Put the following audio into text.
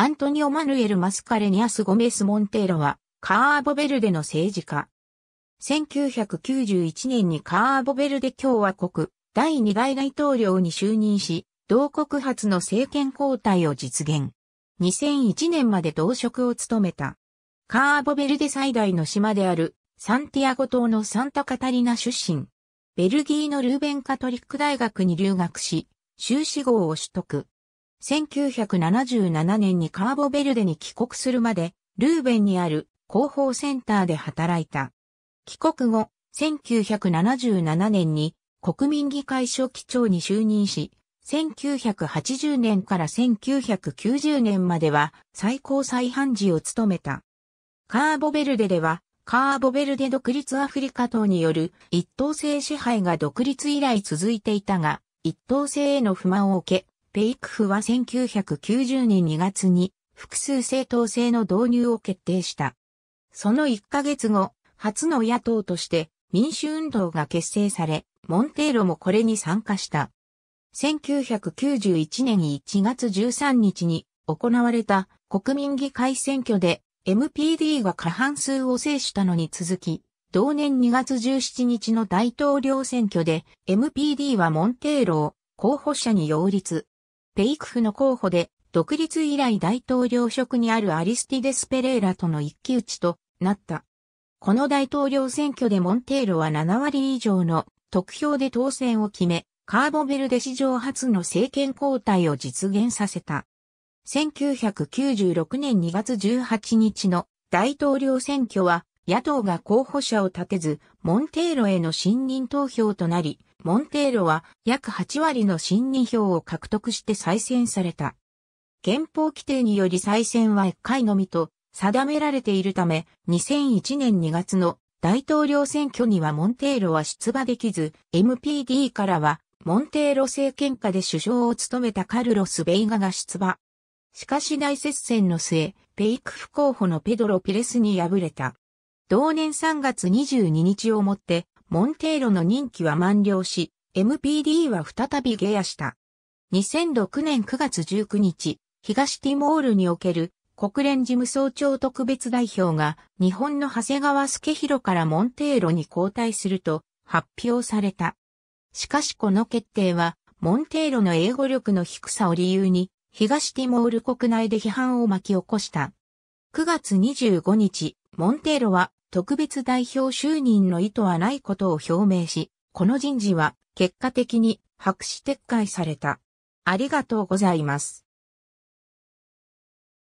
アントニオ・マヌエル・マスカレニアス・ゴメス・モンテーロは、カーボベルデの政治家。1991年にカーボベルデ共和国第2代大統領に就任し、同国初の政権交代を実現。2001年まで同職を務めた。カーボベルデ最大の島であるサンティアゴ島のサンタカタリナ出身。ベルギーのルーベンカトリック大学に留学し、修士号を取得。1977年にカーボベルデに帰国するまで、ルーベンにある広報センターで働いた。帰国後、1977年に国民議会書記長に就任し、1980年から1990年までは最高裁判事を務めた。カーボベルデでは、カーボベルデ独立アフリカ党による一党制支配が独立以来続いていたが、一党制への不満を受け、ペイクフは1990年2月に複数政党制の導入を決定した。その1ヶ月後、初の野党として民主運動が結成され、モンテーロもこれに参加した。1991年1月13日に行われた国民議会選挙で MPD が過半数を制したのに続き、同年2月17日の大統領選挙で MPD はモンテーロを候補者に擁立。ペイクフの候補で、独立以来大統領職にあるアリスティデス・ペレーラとの一騎打ちとなった。この大統領選挙でモンテーロは7割以上の得票で当選を決め、カーボベルデ史上初の政権交代を実現させた。1996年2月18日の大統領選挙は野党が候補者を立てず、モンテーロへの信任投票となり、モンテーロは約8割の信任票を獲得して再選された。憲法規定により再選は1回のみと定められているため、2001年2月の大統領選挙にはモンテーロは出馬できず、MPD からはモンテーロ政権下で首相を務めたカルロス・ベイガが出馬。しかし大接戦の末、ペイクフ候補のペドロ・ピレスに敗れた。同年3月22日をもって、モンテーロの任期は満了し、MPD は再び下野した。2006年9月19日、東ティモールにおける国連事務総長特別代表が日本の長谷川助弘からモンテーロに交代すると発表された。しかしこの決定は、モンテーロの英語力の低さを理由に、東ティモール国内で批判を巻き起こした。9月25日、モンテーロは特別代表就任の意図はないことを表明し、この人事は結果的に白紙撤回された。ありがとうございます。